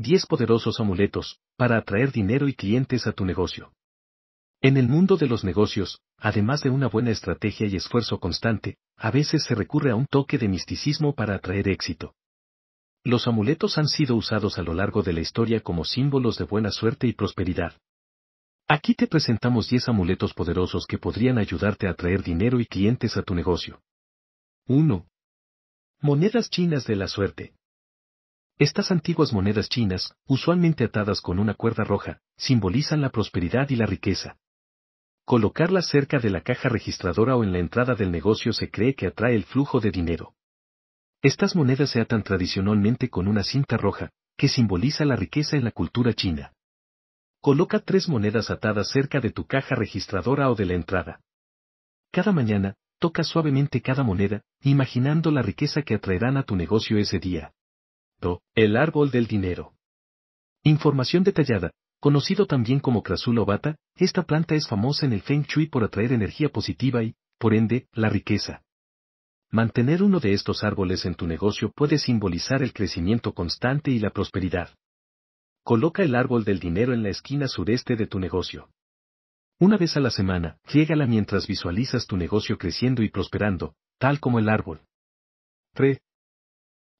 10 poderosos amuletos, para atraer dinero y clientes a tu negocio. En el mundo de los negocios, además de una buena estrategia y esfuerzo constante, a veces se recurre a un toque de misticismo para atraer éxito. Los amuletos han sido usados a lo largo de la historia como símbolos de buena suerte y prosperidad. Aquí te presentamos 10 amuletos poderosos que podrían ayudarte a atraer dinero y clientes a tu negocio. 1. Monedas chinas de la suerte. Estas antiguas monedas chinas, usualmente atadas con una cuerda roja, simbolizan la prosperidad y la riqueza. Colocarlas cerca de la caja registradora o en la entrada del negocio se cree que atrae el flujo de dinero. Estas monedas se atan tradicionalmente con una cinta roja, que simboliza la riqueza en la cultura china. Coloca tres monedas atadas cerca de tu caja registradora o de la entrada. Cada mañana, toca suavemente cada moneda, imaginando la riqueza que atraerán a tu negocio ese día. El árbol del dinero. Información detallada. Conocido también como crasulo esta planta es famosa en el Feng Shui por atraer energía positiva y, por ende, la riqueza. Mantener uno de estos árboles en tu negocio puede simbolizar el crecimiento constante y la prosperidad. Coloca el árbol del dinero en la esquina sureste de tu negocio. Una vez a la semana, riégala mientras visualizas tu negocio creciendo y prosperando, tal como el árbol. 3.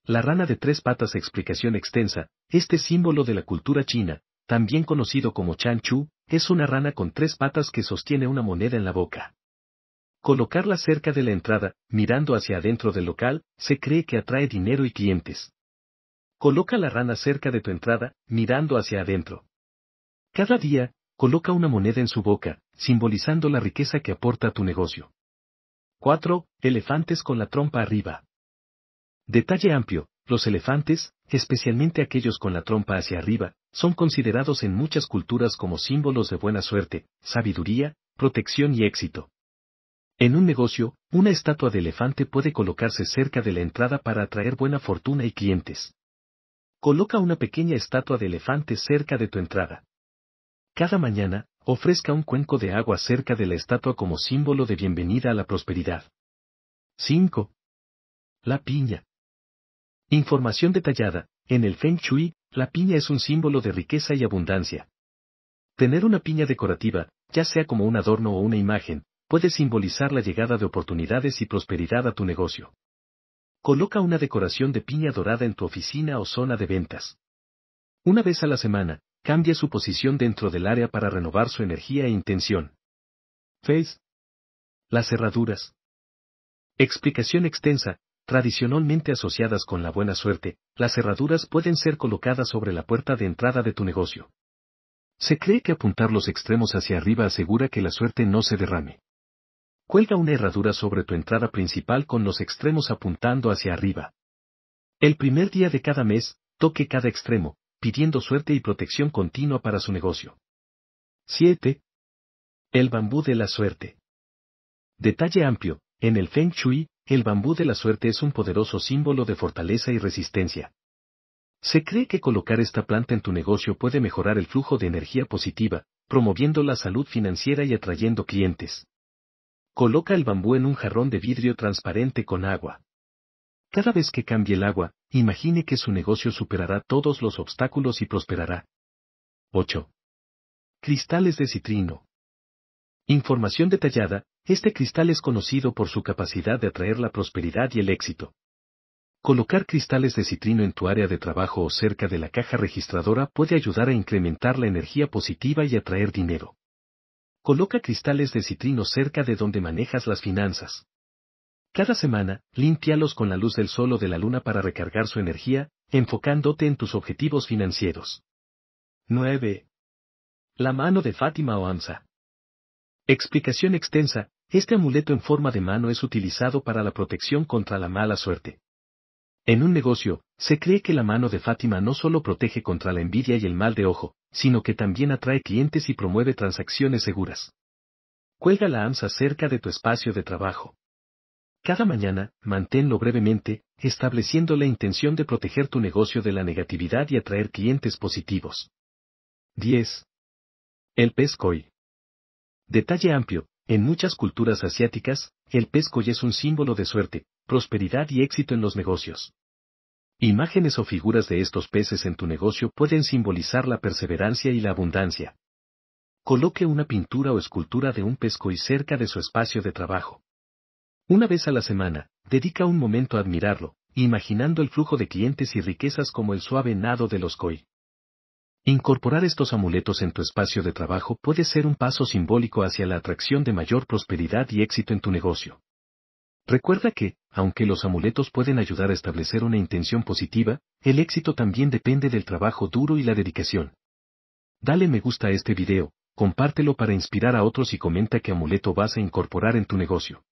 La rana de tres patas explicación extensa, este símbolo de la cultura china, también conocido como Chan Chu, es una rana con tres patas que sostiene una moneda en la boca. Colocarla cerca de la entrada, mirando hacia adentro del local, se cree que atrae dinero y clientes. Coloca la rana cerca de tu entrada, mirando hacia adentro. Cada día, coloca una moneda en su boca, simbolizando la riqueza que aporta tu negocio. 4. Elefantes con la trompa arriba. Detalle amplio, los elefantes, especialmente aquellos con la trompa hacia arriba, son considerados en muchas culturas como símbolos de buena suerte, sabiduría, protección y éxito. En un negocio, una estatua de elefante puede colocarse cerca de la entrada para atraer buena fortuna y clientes. Coloca una pequeña estatua de elefante cerca de tu entrada. Cada mañana, ofrezca un cuenco de agua cerca de la estatua como símbolo de bienvenida a la prosperidad. 5. La piña. Información detallada. En el Feng Shui, la piña es un símbolo de riqueza y abundancia. Tener una piña decorativa, ya sea como un adorno o una imagen, puede simbolizar la llegada de oportunidades y prosperidad a tu negocio. Coloca una decoración de piña dorada en tu oficina o zona de ventas. Una vez a la semana, cambia su posición dentro del área para renovar su energía e intención. Face. Las cerraduras. Explicación extensa, tradicionalmente asociadas con la buena suerte, las herraduras pueden ser colocadas sobre la puerta de entrada de tu negocio. Se cree que apuntar los extremos hacia arriba asegura que la suerte no se derrame. Cuelga una herradura sobre tu entrada principal con los extremos apuntando hacia arriba. El primer día de cada mes, toque cada extremo, pidiendo suerte y protección continua para su negocio. 7. El bambú de la suerte. Detalle amplio, en el Feng Shui, el bambú de la suerte es un poderoso símbolo de fortaleza y resistencia. Se cree que colocar esta planta en tu negocio puede mejorar el flujo de energía positiva, promoviendo la salud financiera y atrayendo clientes. Coloca el bambú en un jarrón de vidrio transparente con agua. Cada vez que cambie el agua, imagine que su negocio superará todos los obstáculos y prosperará. 8. Cristales de citrino. Información detallada, este cristal es conocido por su capacidad de atraer la prosperidad y el éxito. Colocar cristales de citrino en tu área de trabajo o cerca de la caja registradora puede ayudar a incrementar la energía positiva y atraer dinero. Coloca cristales de citrino cerca de donde manejas las finanzas. Cada semana, límpialos con la luz del sol o de la luna para recargar su energía, enfocándote en tus objetivos financieros. 9. La mano de Fátima o Explicación extensa, este amuleto en forma de mano es utilizado para la protección contra la mala suerte. En un negocio, se cree que la mano de Fátima no solo protege contra la envidia y el mal de ojo, sino que también atrae clientes y promueve transacciones seguras. Cuelga la AMSA cerca de tu espacio de trabajo. Cada mañana, manténlo brevemente, estableciendo la intención de proteger tu negocio de la negatividad y atraer clientes positivos. 10. El pescoy. Detalle amplio, en muchas culturas asiáticas, el pez koi es un símbolo de suerte, prosperidad y éxito en los negocios. Imágenes o figuras de estos peces en tu negocio pueden simbolizar la perseverancia y la abundancia. Coloque una pintura o escultura de un pez koi cerca de su espacio de trabajo. Una vez a la semana, dedica un momento a admirarlo, imaginando el flujo de clientes y riquezas como el suave nado de los koi. Incorporar estos amuletos en tu espacio de trabajo puede ser un paso simbólico hacia la atracción de mayor prosperidad y éxito en tu negocio. Recuerda que, aunque los amuletos pueden ayudar a establecer una intención positiva, el éxito también depende del trabajo duro y la dedicación. Dale me gusta a este video, compártelo para inspirar a otros y comenta qué amuleto vas a incorporar en tu negocio.